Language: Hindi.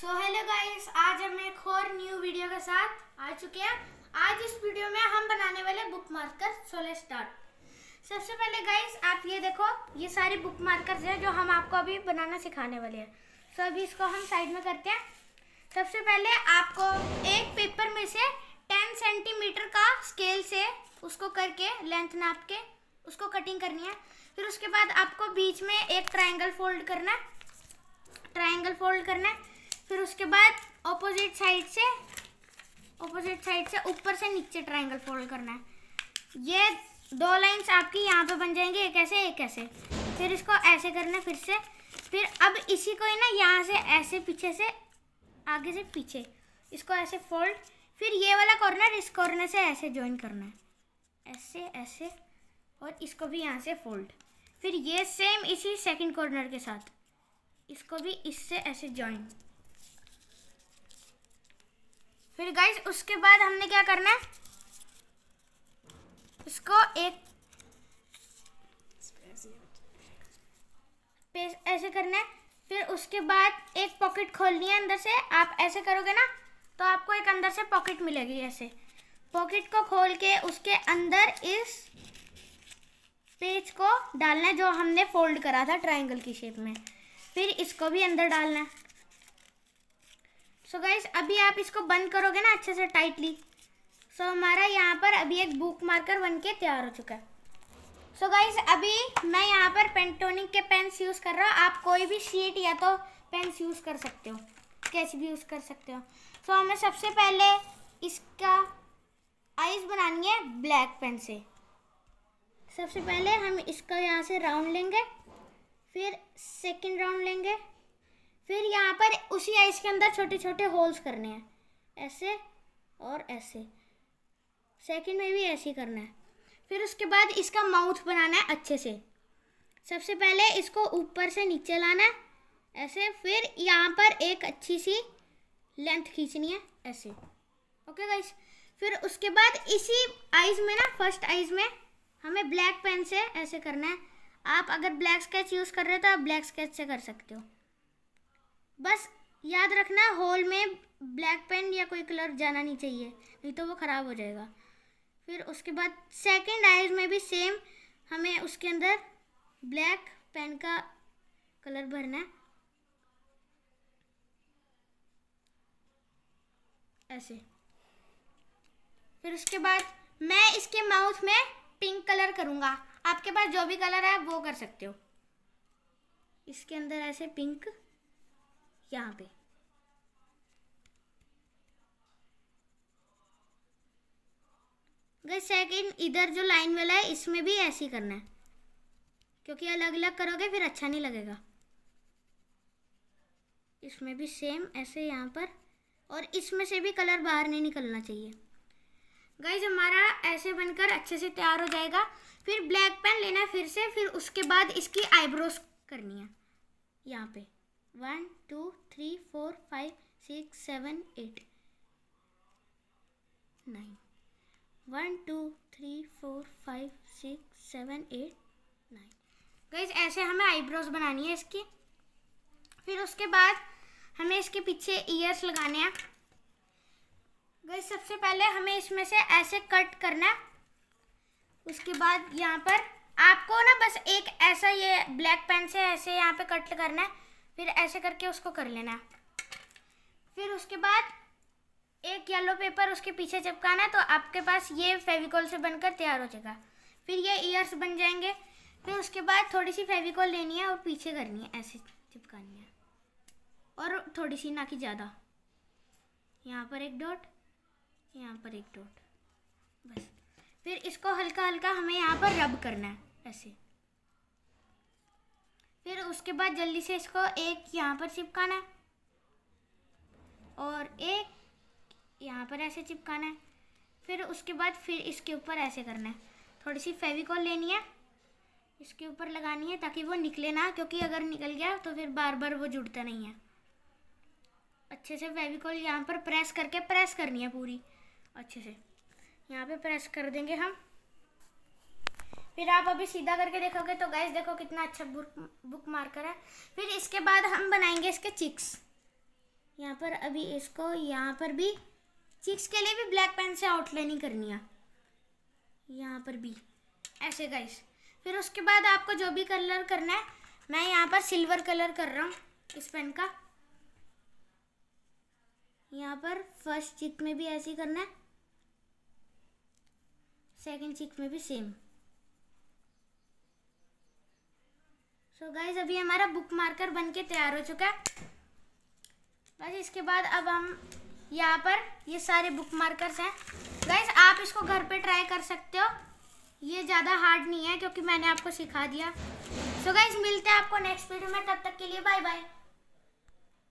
सो हेलो गाइस आज हम एक और न्यू वीडियो के साथ आ चुके हैं आज इस वीडियो में हम बनाने वाले बुक मार्कर सोलह स्टार सबसे पहले गाइस आप ये देखो ये सारे बुक मार्कर्स हैं जो हम आपको अभी बनाना सिखाने वाले हैं सो अभी इसको हम साइड में करते हैं सबसे पहले आपको एक पेपर में से टेन सेंटीमीटर का स्केल से उसको करके लेंथ नाप के उसको कटिंग करनी है फिर उसके बाद आपको बीच में एक ट्राइंगल फोल्ड करना है ट्राइंगल फोल्ड करना है फिर उसके बाद ऑपोजिट साइड से ऑपोजिट साइड से ऊपर से नीचे ट्राइंगल फोल्ड करना है ये दो लाइंस आपकी यहाँ पे बन जाएंगी एक ऐसे एक ऐसे फिर इसको ऐसे करना फिर से फिर अब इसी को ही ना यहाँ से ऐसे पीछे से आगे से पीछे इसको ऐसे फोल्ड फिर ये वाला कॉर्नर इस कॉर्नर से ऐसे ज्वाइन करना है ऐसे ऐसे और इसको भी यहाँ से फोल्ड फिर ये सेम इसी सेकंड कॉर्नर के साथ इसको भी इससे ऐसे ज्वाइन फिर गाइज उसके बाद हमने क्या करना है इसको एक ऐसे करना है फिर उसके बाद एक पॉकेट खोलनी है अंदर से आप ऐसे करोगे ना तो आपको एक अंदर से पॉकेट मिलेगी ऐसे पॉकेट को खोल के उसके अंदर इस पेज को डालना है जो हमने फोल्ड करा था ट्रायंगल की शेप में फिर इसको भी अंदर डालना है सो so गाइस अभी आप इसको बंद करोगे ना अच्छे से टाइटली सो so, हमारा यहाँ पर अभी एक बुक मार्कर बन के तैयार हो चुका है सो so, गाइस अभी मैं यहाँ पर पेंटोनिक के पेन्स यूज़ कर रहा हूँ आप कोई भी शीट या तो पेन्स यूज़ कर सकते हो स्केच भी यूज़ कर सकते हो सो so, हमें सबसे पहले इसका आइज बनानी है ब्लैक पेन से सबसे पहले हम इसका यहाँ से राउंड लेंगे फिर सेकेंड राउंड लेंगे फिर यहाँ पर उसी आइस के अंदर छोटे छोटे होल्स करने हैं ऐसे और ऐसे सेकंड में भी ऐसे ही करना है फिर उसके बाद इसका माउथ बनाना है अच्छे से सबसे पहले इसको ऊपर से नीचे लाना है ऐसे फिर यहाँ पर एक अच्छी सी लेंथ खींचनी है ऐसे ओके गाइस फिर उसके बाद इसी आइज में ना फर्स्ट आइज में हमें ब्लैक पेन से ऐसे करना है आप अगर ब्लैक स्केच यूज़ कर रहे हो तो आप ब्लैक स्केच से कर सकते हो बस याद रखना होल में ब्लैक पेन या कोई कलर जाना नहीं चाहिए नहीं तो वो ख़राब हो जाएगा फिर उसके बाद सेकंड आइज में भी सेम हमें उसके अंदर ब्लैक पेन का कलर भरना है ऐसे फिर उसके बाद मैं इसके माउथ में पिंक कलर करूँगा आपके पास जो भी कलर है वो कर सकते हो इसके अंदर ऐसे पिंक यहाँ पे गई सेकंड इधर जो लाइन वाला है इसमें भी ऐसे ही करना है क्योंकि अलग अलग करोगे फिर अच्छा नहीं लगेगा इसमें भी सेम ऐसे यहाँ पर और इसमें से भी कलर बाहर नहीं निकलना चाहिए गाइज हमारा ऐसे बनकर अच्छे से तैयार हो जाएगा फिर ब्लैक पेन लेना है फिर से फिर उसके बाद इसकी आईब्रोज करनी है यहाँ पे one two three four five six seven eight nine one two three four five six seven eight nine गई ऐसे हमें आईब्रोज बनानी है इसकी फिर उसके बाद हमें इसके पीछे ईयर्स लगाने हैं गई सबसे पहले हमें इसमें से ऐसे कट करना है उसके बाद यहाँ पर आपको ना बस एक ऐसा ये ब्लैक पेन से ऐसे यहाँ पे कट करना है फिर ऐसे करके उसको कर लेना फिर उसके बाद एक येलो पेपर उसके पीछे चिपकाना तो आपके पास ये फेविकोल से बनकर तैयार हो जाएगा फिर ये ईयर्स बन जाएंगे फिर उसके बाद थोड़ी सी फेविकोल लेनी है और पीछे करनी है ऐसे चिपकानी है और थोड़ी सी ना कि ज़्यादा यहाँ पर एक डॉट यहाँ पर एक डॉट बस फिर इसको हल्का हल्का हमें यहाँ पर रब करना है ऐसे फिर उसके बाद जल्दी से इसको एक यहाँ पर चिपकाना है और एक यहाँ पर ऐसे चिपकाना है फिर उसके बाद फिर इसके ऊपर ऐसे करना है थोड़ी सी फेविकॉल लेनी है इसके ऊपर लगानी है ताकि वो निकले ना क्योंकि अगर निकल गया तो फिर बार बार वो जुड़ता नहीं है अच्छे से फेविकॉल यहाँ पर प्रेस करके प्रेस करनी है पूरी अच्छे से यहाँ पे प्रेस कर देंगे हम फिर आप अभी सीधा करके देखोगे तो गैस देखो कितना अच्छा बुक बुक मार्कर है फिर इसके बाद हम बनाएंगे इसके चिक्स यहाँ पर अभी इसको यहाँ पर भी चिक्स के लिए भी ब्लैक पेन से आउटलाइनिंग करनी है यहाँ पर भी ऐसे गाइस फिर उसके बाद आपको जो भी कलर करना है मैं यहाँ पर सिल्वर कलर कर रहा हूँ इस पेन का यहाँ पर फर्स्ट चिक में भी ऐसे करना है सेकेंड चिक में भी सेम सो so गाइज अभी हमारा बुक मार्कर बन के तैयार हो चुका है बस इसके बाद अब हम यहाँ पर ये सारे बुक मार्कर्स हैं गाइज आप इसको घर पे ट्राई कर सकते हो ये ज़्यादा हार्ड नहीं है क्योंकि मैंने आपको सिखा दिया सो so गाइज मिलते हैं आपको नेक्स्ट वीडियो में तब तक के लिए बाय बाय